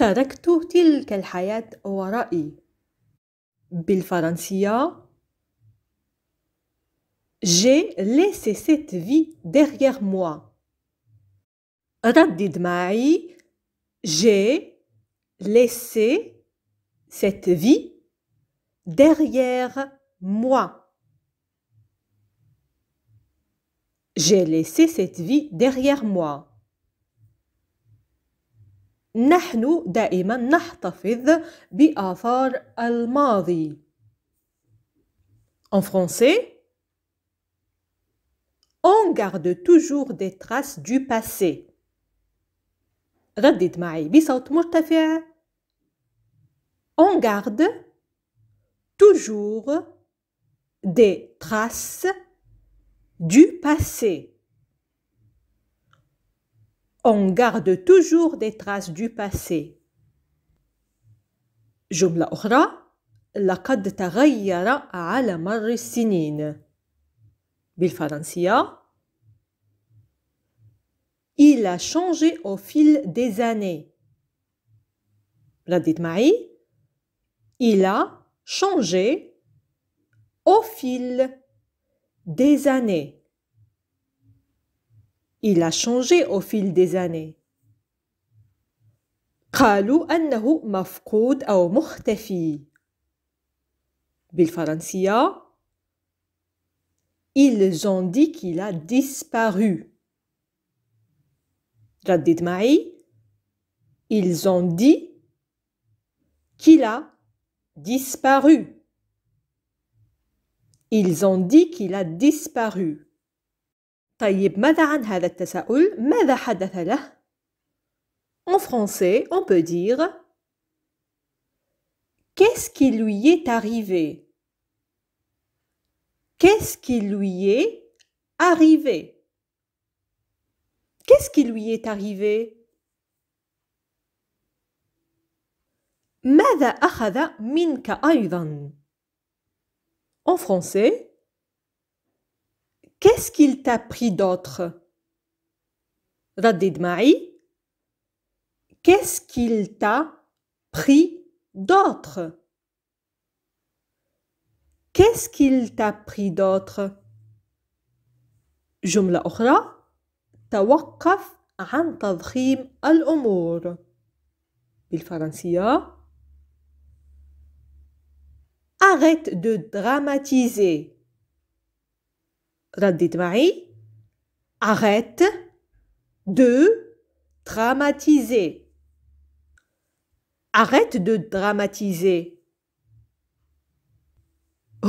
تركت تلك الحياة ورائي بالفرنسية J'ai laissé cette vie derrière moi. Raddid J'ai laissé cette vie derrière moi. J'ai laissé cette vie derrière moi. نحن دائما نحتفظ بآثار الماضي. En français, on garde toujours des traces du passé. ردد معي بصوت مرتفع. On garde toujours des traces du passé on garde toujours des traces du passé. جملة أخرى لقد تغير Il a changé au fil des années. Il a changé au fil des années. Il a changé au fil des années. قالوا أنه مفقود أو مختفي. بالفرنسية Ils ont dit qu'il a disparu. ردد معي. Ils ont dit qu'il a disparu. Ils ont dit qu'il a disparu. En français, on peut dire Qu'est-ce qui lui est arrivé? Qu'est-ce qui lui est arrivé? Qu'est-ce qui lui est arrivé? ماذا أخذ منك أيضا؟ En français, Qu'est-ce qu'il t'a pris d'autre Qu'est-ce qu'il t'a pris d'autre Qu'est-ce qu'il t'a pris d'autre جملة أخرى توقف عن تضخيم الأمور Arrête de dramatiser arrête de dramatiser arrête de dramatiser En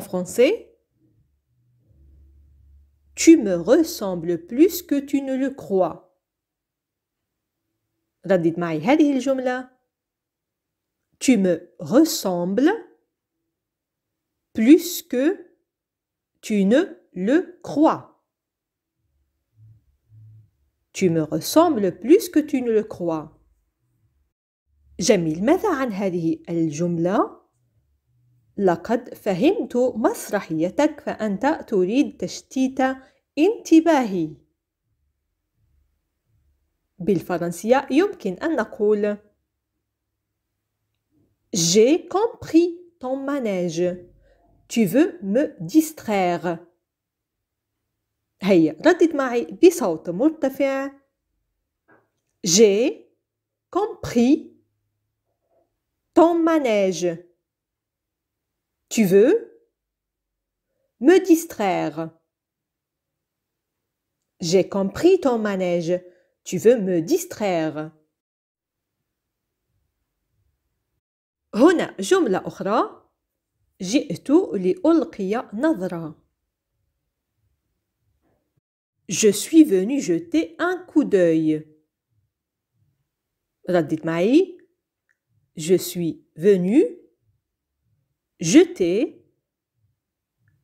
français Tu me ressembles plus que tu ne le crois tu me ressembles plus que tu ne le crois. Tu me ressembles plus que tu ne le crois. جميل ماذا عن هذه الجملة؟ لقد فهمت مسرحيتك فأنت تريد تشتيت انتباهي بالفرنسية يمكن أن نقول J'ai compris ton manège. Tu veux me distraire. هيا ma معي بصوت مرتفع. J'ai compris ton manège. Tu veux me distraire. J'ai compris ton manège. Tu veux me distraire. Je suis venu jeter un coup d'œil. Je suis venu jeter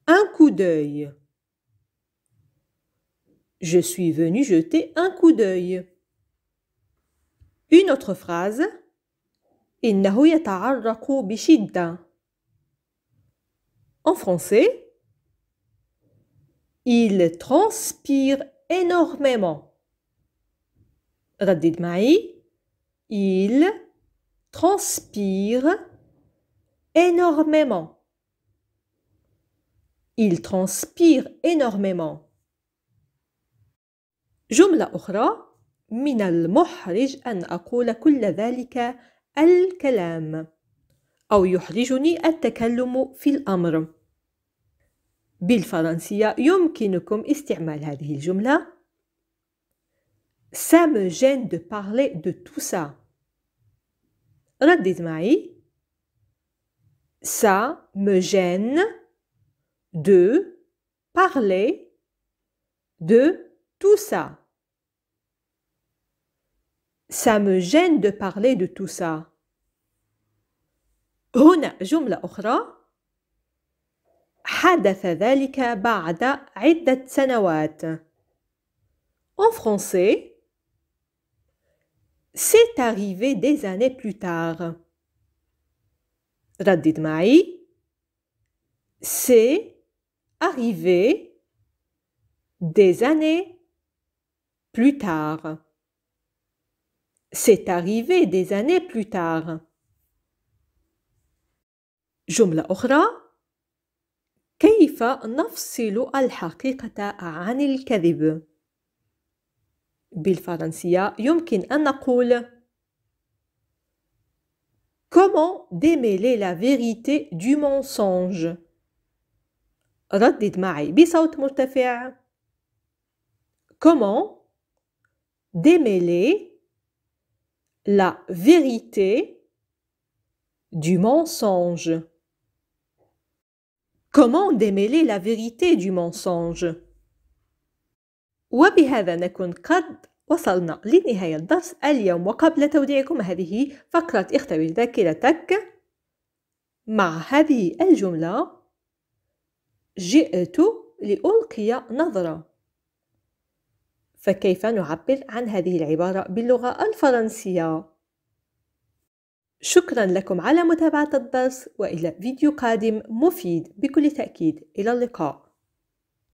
un coup d'œil. Je suis venu jeter un coup d'œil. Une autre phrase. إنه يتعرق بشدة. En français, il transpire énormément. ردد معي. Il transpire énormément. Il transpire énormément. جملة أخرى من المحرج أن أقول كل ذلك الكلام أو يحرجني التكلم في الأمر بالفرنسية يمكنكم استعمال هذه الجملة Ça me gêne de parler de tout ça. ردد معي Ça me gêne de parler de tout ça. ça me gêne de parler de tout ça. هنا جملة أخرى حدث ذلك بعد عدة سنوات. En français, c'est arrivé des années plus tard. ردد C'est arrivé des années plus tard. C'est arrivé des années plus tard. Jumla ora, kifa nafsilu al-hakikta' anil-kadib. En français, on peut dire Comment démêler la vérité du mensonge Raddid maibisaut Bisout tafir. Comment démêler la vérité du mensonge. comment démêler la vérité du mensonge وبهذا نكون قد وصلنا لنهاية الدرس اليوم وقبل توديعكم هذه فقرة اختبر ذاكرتك مع هذه الجملة جئت لألقي نظرة فكيف نعبر عن هذه العبارة باللغة الفرنسية؟ شكرا لكم على متابعة الدرس وإلى فيديو قادم مفيد بكل تأكيد إلى اللقاء